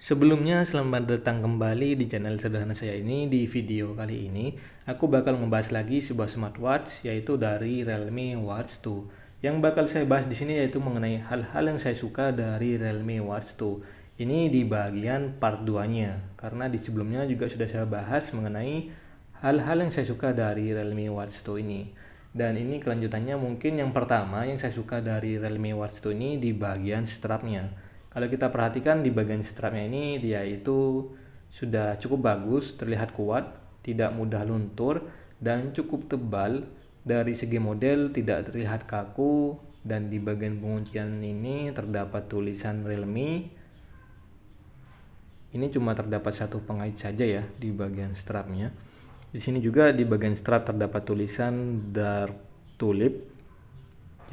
Sebelumnya, selamat datang kembali di channel sederhana saya ini. Di video kali ini, aku bakal membahas lagi sebuah smartwatch yaitu dari Realme Watch 2. Yang bakal saya bahas di sini yaitu mengenai hal-hal yang saya suka dari Realme Watch 2. Ini di bagian part 2-nya karena di sebelumnya juga sudah saya bahas mengenai hal-hal yang saya suka dari Realme Watch 2 ini. Dan ini kelanjutannya mungkin yang pertama yang saya suka dari Realme Watch 2 ini di bagian strapnya kalau kita perhatikan di bagian strapnya ini dia itu sudah cukup bagus, terlihat kuat, tidak mudah luntur dan cukup tebal. Dari segi model tidak terlihat kaku dan di bagian penguncian ini terdapat tulisan Realme. Ini cuma terdapat satu pengait saja ya di bagian strapnya. Di sini juga di bagian strap terdapat tulisan Dark Tulip.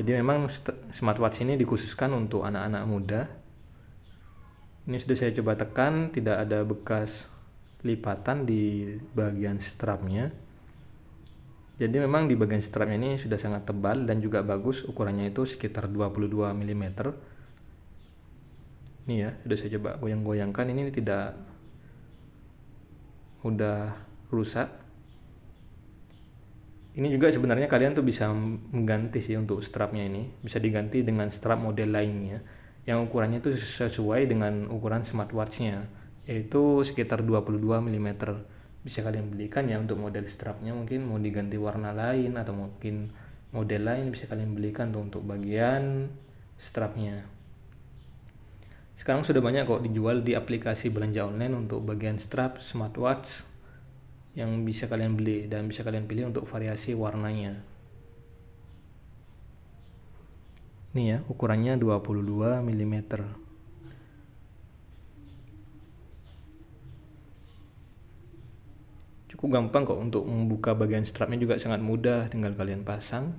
Jadi memang smartwatch ini dikhususkan untuk anak-anak muda ini sudah saya coba tekan tidak ada bekas lipatan di bagian strapnya jadi memang di bagian strap ini sudah sangat tebal dan juga bagus ukurannya itu sekitar 22 mm ini ya sudah saya coba goyang-goyangkan ini tidak mudah rusak ini juga sebenarnya kalian tuh bisa mengganti sih untuk strapnya ini bisa diganti dengan strap model lainnya yang ukurannya itu sesuai dengan ukuran smartwatchnya yaitu sekitar 22 mm bisa kalian belikan ya untuk model strapnya mungkin mau diganti warna lain atau mungkin model lain bisa kalian belikan tuh untuk bagian strapnya sekarang sudah banyak kok dijual di aplikasi belanja online untuk bagian strap smartwatch yang bisa kalian beli dan bisa kalian pilih untuk variasi warnanya Ini ya, ukurannya 22 mm. Cukup gampang kok untuk membuka bagian strapnya juga sangat mudah, tinggal kalian pasang.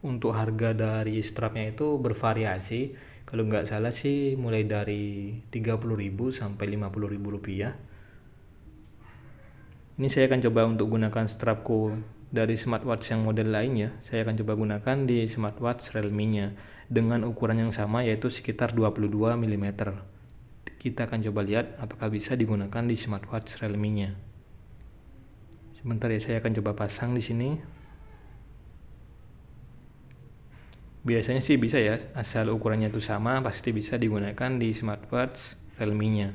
Untuk harga dari strapnya itu bervariasi. Kalau nggak salah sih mulai dari 30.000 sampai 50.000 rupiah. Ini saya akan coba untuk gunakan strapku dari smartwatch yang model lainnya, saya akan coba gunakan di smartwatch Realme-nya dengan ukuran yang sama yaitu sekitar 22 mm. Kita akan coba lihat apakah bisa digunakan di smartwatch Realme-nya. Sebentar ya, saya akan coba pasang di sini. Biasanya sih bisa ya, asal ukurannya itu sama pasti bisa digunakan di smartwatch Realme-nya.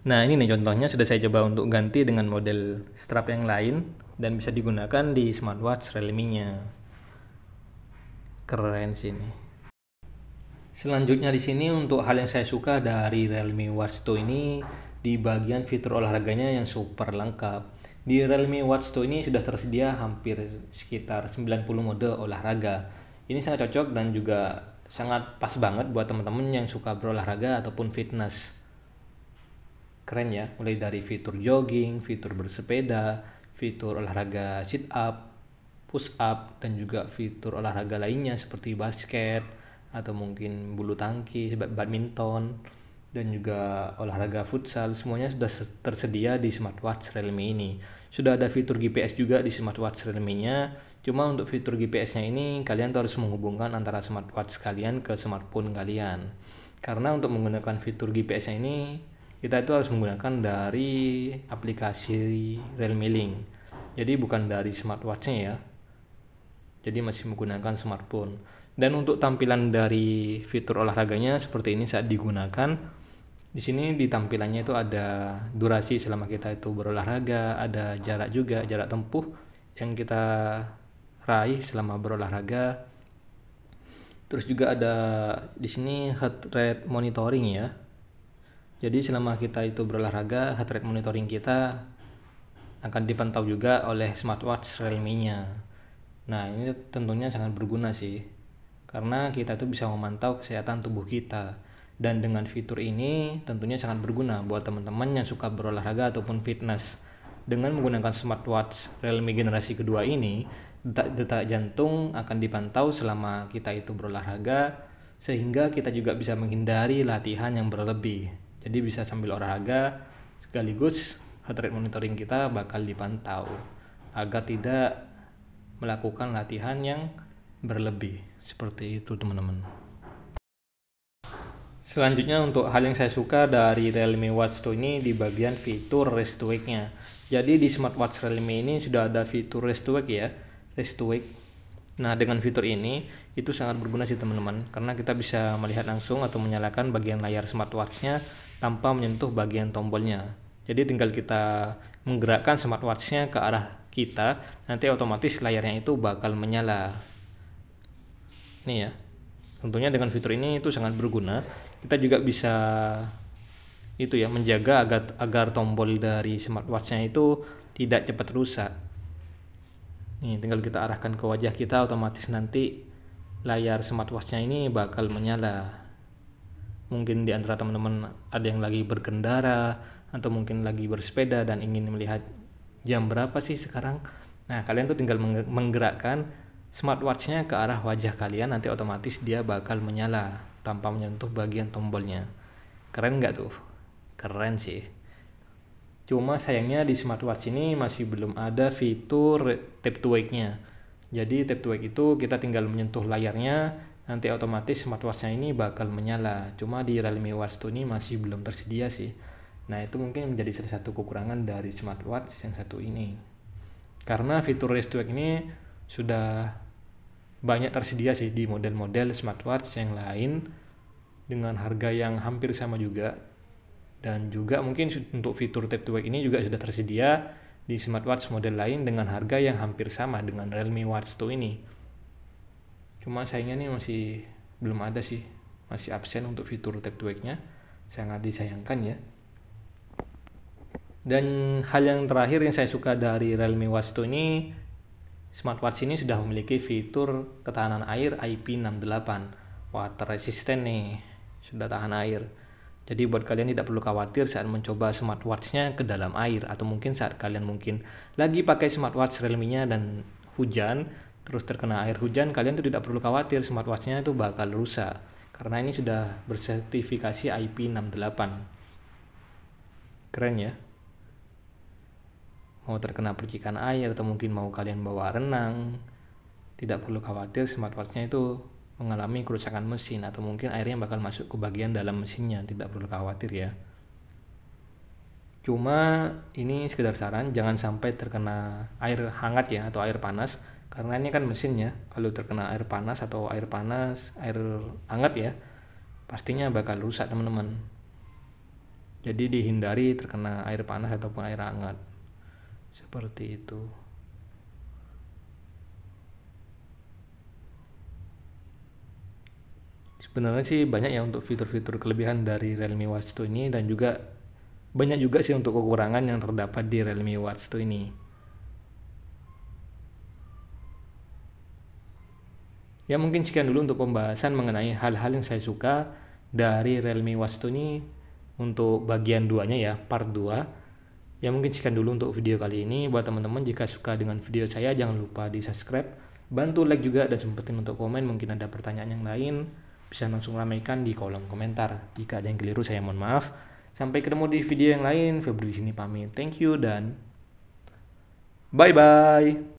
Nah ini nih contohnya sudah saya coba untuk ganti dengan model strap yang lain dan bisa digunakan di smartwatch Realme-nya. Keren sih ini. Selanjutnya di sini untuk hal yang saya suka dari Realme Watch 2 ini di bagian fitur olahraganya yang super lengkap. Di Realme Watch 2 ini sudah tersedia hampir sekitar 90 mode olahraga. Ini sangat cocok dan juga sangat pas banget buat teman-teman yang suka berolahraga ataupun fitness keren ya mulai dari fitur jogging fitur bersepeda fitur olahraga sit up push up dan juga fitur olahraga lainnya seperti basket atau mungkin bulu tangkis badminton dan juga olahraga futsal semuanya sudah tersedia di smartwatch Realme ini sudah ada fitur GPS juga di smartwatch Realme nya cuma untuk fitur GPS nya ini kalian harus menghubungkan antara smartwatch kalian ke smartphone kalian karena untuk menggunakan fitur GPS nya ini kita itu harus menggunakan dari aplikasi Realme Link, jadi bukan dari smartwatchnya ya jadi masih menggunakan smartphone dan untuk tampilan dari fitur olahraganya seperti ini saat digunakan di sini di tampilannya itu ada durasi selama kita itu berolahraga, ada jarak juga, jarak tempuh yang kita raih selama berolahraga. Terus juga ada di sini heart rate monitoring ya. Jadi selama kita itu berolahraga, heart rate monitoring kita akan dipantau juga oleh smartwatch Realme-nya. Nah, ini tentunya sangat berguna sih. Karena kita itu bisa memantau kesehatan tubuh kita. Dan dengan fitur ini tentunya sangat berguna buat teman-teman yang suka berolahraga ataupun fitness. Dengan menggunakan smartwatch Realme generasi kedua ini, detak-detak jantung akan dipantau selama kita itu berolahraga sehingga kita juga bisa menghindari latihan yang berlebih jadi bisa sambil olahraga sekaligus heart rate monitoring kita bakal dipantau agar tidak melakukan latihan yang berlebih seperti itu teman-teman Selanjutnya untuk hal yang saya suka dari Realme Watch 2 ini di bagian fitur rest to wake-nya. Jadi di smartwatch Realme ini sudah ada fitur rest to wake ya, rest to wake. Nah, dengan fitur ini itu sangat berguna sih teman-teman karena kita bisa melihat langsung atau menyalakan bagian layar smartwatch-nya tanpa menyentuh bagian tombolnya. Jadi tinggal kita menggerakkan smartwatchnya ke arah kita, nanti otomatis layarnya itu bakal menyala. Nih ya. Tentunya dengan fitur ini itu sangat berguna. Kita juga bisa itu ya menjaga agar agar tombol dari smartwatchnya itu tidak cepat rusak. Nih, tinggal kita arahkan ke wajah kita otomatis nanti layar smartwatchnya ini bakal menyala mungkin di antara teman-teman ada yang lagi berkendara atau mungkin lagi bersepeda dan ingin melihat jam berapa sih sekarang nah kalian tuh tinggal menggerakkan smartwatchnya ke arah wajah kalian nanti otomatis dia bakal menyala tanpa menyentuh bagian tombolnya keren nggak tuh keren sih cuma sayangnya di smartwatch ini masih belum ada fitur tap to wake nya jadi tap to wake itu kita tinggal menyentuh layarnya nanti otomatis smartwatchnya ini bakal menyala cuma di Realme Watch 2 ini masih belum tersedia sih nah itu mungkin menjadi salah satu kekurangan dari smartwatch yang satu ini karena fitur race track ini sudah banyak tersedia sih di model-model smartwatch yang lain dengan harga yang hampir sama juga dan juga mungkin untuk fitur tap to wake ini juga sudah tersedia di smartwatch model lain dengan harga yang hampir sama dengan Realme Watch 2 ini cuma sayangnya ini masih belum ada sih masih absen untuk fitur tap to wake-nya sangat disayangkan ya dan hal yang terakhir yang saya suka dari Realme Watch 2 ini smartwatch ini sudah memiliki fitur ketahanan air IP68 water resistant nih sudah tahan air jadi buat kalian tidak perlu khawatir saat mencoba smartwatchnya ke dalam air atau mungkin saat kalian mungkin lagi pakai smartwatch Realme-nya dan hujan terus terkena air hujan, kalian tuh tidak perlu khawatir smartwatchnya itu bakal rusak karena ini sudah bersertifikasi IP68. Keren ya? Mau terkena percikan air atau mungkin mau kalian bawa renang, tidak perlu khawatir smartwatchnya itu mengalami kerusakan mesin atau mungkin airnya bakal masuk ke bagian dalam mesinnya, tidak perlu khawatir ya. Cuma ini sekedar saran, jangan sampai terkena air hangat ya atau air panas karena ini kan mesinnya, kalau terkena air panas atau air panas air hangat ya pastinya bakal rusak teman-teman jadi dihindari terkena air panas ataupun air hangat seperti itu sebenarnya sih banyak ya untuk fitur-fitur kelebihan dari Realme Watch 2 ini dan juga banyak juga sih untuk kekurangan yang terdapat di Realme Watch 2 ini Ya mungkin sekian dulu untuk pembahasan mengenai hal-hal yang saya suka dari Realme 2 ini untuk bagian duanya ya, part 2. Ya mungkin sekian dulu untuk video kali ini. Buat teman-teman jika suka dengan video saya jangan lupa di subscribe, bantu like juga dan sempetin untuk komen mungkin ada pertanyaan yang lain bisa langsung ramaikan di kolom komentar. Jika ada yang keliru saya mohon maaf. Sampai ketemu di video yang lain. Febri di sini pamit. Thank you dan bye bye.